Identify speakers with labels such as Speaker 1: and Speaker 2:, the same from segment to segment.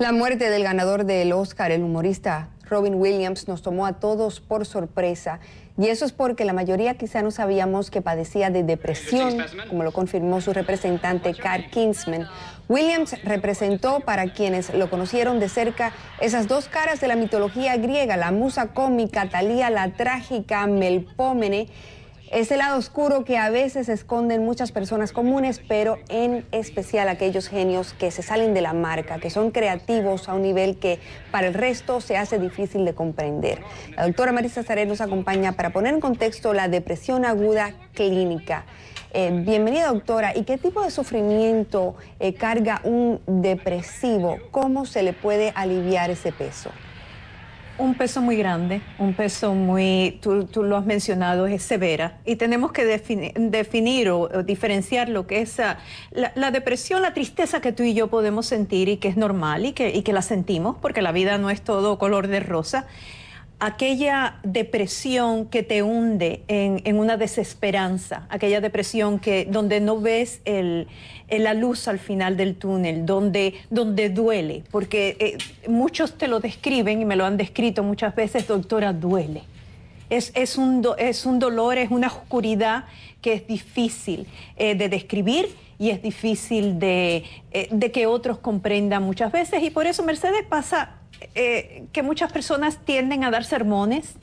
Speaker 1: La muerte del ganador del Oscar, el humorista Robin Williams, nos tomó a todos por sorpresa. Y eso es porque la mayoría quizá no sabíamos que padecía de depresión, como lo confirmó su representante Carl Kinsman. Williams representó para quienes lo conocieron de cerca esas dos caras de la mitología griega, la musa cómica, Talía la trágica, Melpómene es el lado oscuro que a veces esconden muchas personas comunes, pero en especial aquellos genios que se salen de la marca, que son creativos a un nivel que para el resto se hace difícil de comprender. La doctora Marisa Zaret nos acompaña para poner en contexto la depresión aguda clínica. Eh, bienvenida doctora, ¿y qué tipo de sufrimiento eh, carga un depresivo? ¿Cómo se le puede aliviar ese peso? un peso muy grande,
Speaker 2: un peso muy, tú, tú lo has mencionado, es severa. Y tenemos que definir o, diferenciar lo que es ah, la, depresión, la tristeza que tú y yo podemos sentir y que es normal y que, y que la sentimos porque la vida no es todo color de rosa aquella depresión que te hunde en, una desesperanza, aquella depresión que, donde no ves la luz al final del túnel, donde, donde duele, porque eh, muchos te lo describen y me lo han descrito muchas veces, doctora, duele. Es, es, un, dolor, es una oscuridad que es difícil eh, de describir y es difícil de, eh, de que otros comprendan muchas veces. Y por eso Mercedes pasa eh, que muchas personas tienden a dar sermones.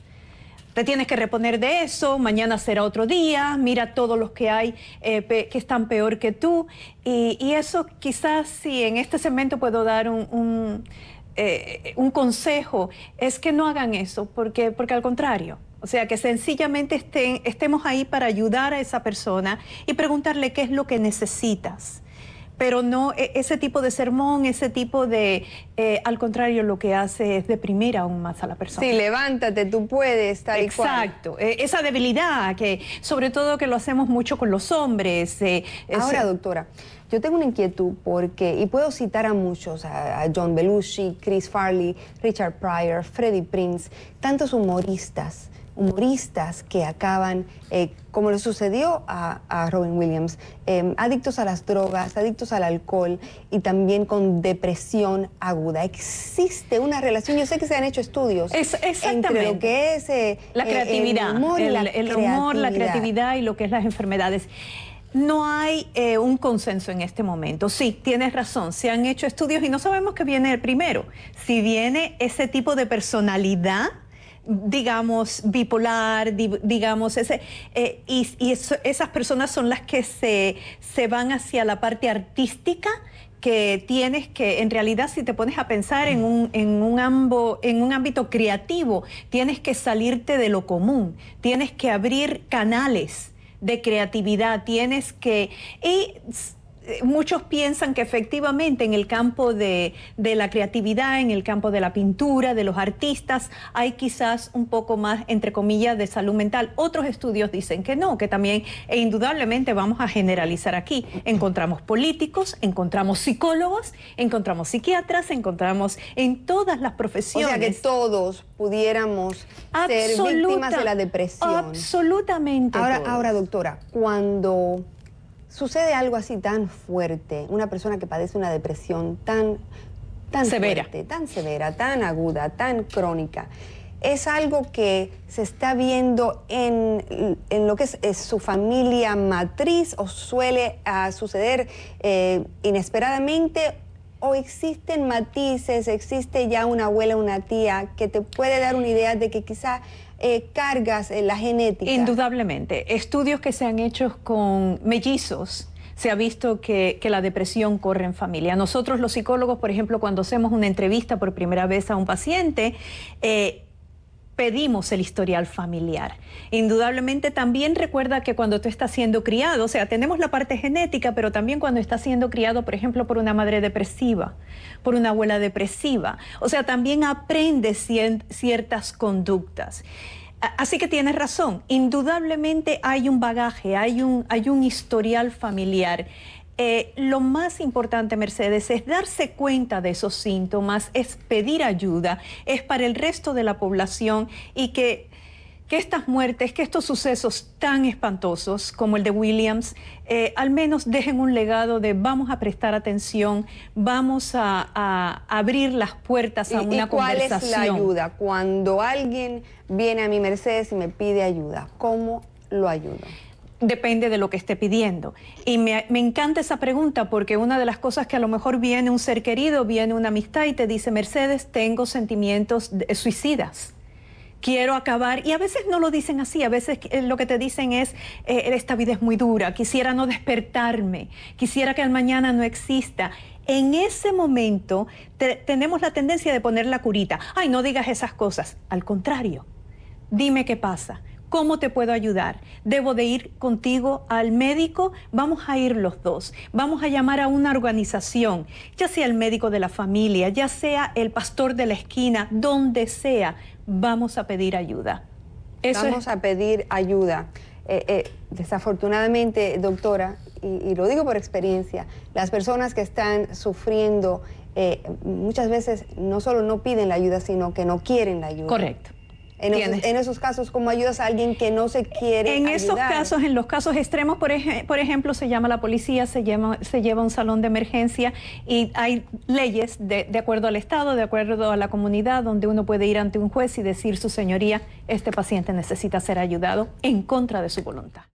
Speaker 2: Te tienes que reponer de eso, mañana será otro día, mira todos los que hay eh, que están peor que tú. Y, eso quizás si en este segmento puedo dar un, eh, un, consejo, es que no hagan eso, porque, porque al contrario, o sea, que sencillamente estemos ahí para ayudar a esa persona y preguntarle qué es lo que necesitas pero no e, ese tipo de sermón, ese tipo de, eh, al contrario, lo que hace es deprimir aún más a la persona. Sí, levántate, tú puedes, tal Exacto, e, esa debilidad que sobre todo que lo hacemos mucho con los hombres. Eh,
Speaker 1: Ahora, doctora, yo tengo una inquietud porque, y puedo citar a muchos, a, John Belushi, Chris Farley, Richard Pryor, Freddie Prince, tantos humoristas humoristas que acaban, eh, como le sucedió a, Robin Williams, em, adictos a las drogas, adictos al alcohol y también con depresión aguda. Existe una relación, yo sé que se han hecho estudios es, entre lo que es la creatividad, el, humor, la, creatividad. y lo que es las enfermedades.
Speaker 2: No hay eh, un consenso en este momento. Sí, tienes razón, se han hecho estudios y no sabemos qué viene el primero. Si viene ese tipo de personalidad digamos, bipolar, digamos, ese, eh, y, esas personas son las que se, van hacia la parte artística que tienes que, en realidad, si te pones a pensar en un, en, un en un ámbito creativo, tienes que salirte de lo común, tienes que abrir canales de creatividad, tienes que... Eh, muchos piensan que efectivamente en el campo de, la creatividad, en el campo de la pintura, de los artistas, hay quizás un poco más, entre comillas, de salud mental. Otros estudios dicen que no, que también, e indudablemente vamos a generalizar aquí. Encontramos políticos, encontramos psicólogos, encontramos psiquiatras, encontramos en todas las profesiones. O sea que
Speaker 1: todos pudiéramos ser víctimas de la depresión. Absolutamente. Ahora, ahora doctora, cuando sucede algo así tan fuerte, una persona que padece una depresión tan, tan severa. tan severa, tan aguda, tan crónica, es algo que se está viendo en, lo que es, eh, su familia matriz o suele ah, suceder eh, inesperadamente o existen matices, existe ya una abuela, una tía que te puede dar una idea de que quizá eh, cargas eh, la genética.
Speaker 2: Indudablemente. Estudios que se han hecho con mellizos se ha visto que, la depresión corre en familia. Nosotros los psicólogos, por ejemplo, cuando hacemos una entrevista por primera vez a un paciente, eh, pedimos el historial familiar. Indudablemente también recuerda que cuando tú estás siendo criado, o sea, tenemos la parte genética, pero también cuando estás siendo criado, por ejemplo, por una madre depresiva, por una abuela depresiva, o sea, también aprende ciertas conductas. Así que tienes razón, indudablemente hay un bagaje, hay un, hay un historial familiar. Eh, lo más importante, Mercedes, es darse cuenta de esos síntomas, es pedir ayuda, es para el resto de la población y que, estas muertes, que estos sucesos tan espantosos como el de Williams, eh, al menos dejen un legado de vamos a prestar atención, vamos
Speaker 1: a, abrir las puertas a ¿Y, una ¿y cuál ¿Cuál es la ayuda? Cuando alguien viene a mi Mercedes y me pide ayuda, ¿cómo lo ayudo?
Speaker 2: Depende de lo que esté pidiendo. Y me, encanta esa pregunta porque una de las cosas que a lo mejor viene un ser querido, viene una amistad y te dice, Mercedes, tengo sentimientos eh, suicidas. Quiero acabar, y a veces no lo dicen así, a veces eh, lo que te dicen es, eh, esta vida es muy dura, quisiera no despertarme, quisiera que el mañana no exista en ese momento tenemos la tendencia de poner la curita. Ay, no digas esas cosas. Al contrario, dime qué pasa. ¿Cómo te puedo ayudar? ¿Debo de ir contigo al médico? Vamos a ir los dos. Vamos a llamar a una organización, ya sea el médico de la familia, ya sea el pastor de la esquina, donde sea, vamos a pedir ayuda. vamos
Speaker 1: a pedir ayuda. Eh, eh, desafortunadamente, doctora, y, lo digo por experiencia, las personas que están sufriendo eh, muchas veces no solo no piden la ayuda, sino que no quieren la ayuda. Correcto. En esos, casos, ¿cómo ayudas a alguien que no se quiere? En esos casos,
Speaker 2: en los casos extremos, por, ejemplo, se llama la policía, se lleva, se lleva un salón de emergencia y hay leyes de, de, acuerdo al Estado, de acuerdo a la comunidad, donde uno puede ir ante un juez y decir, su señoría, este paciente necesita ser ayudado en contra de su voluntad.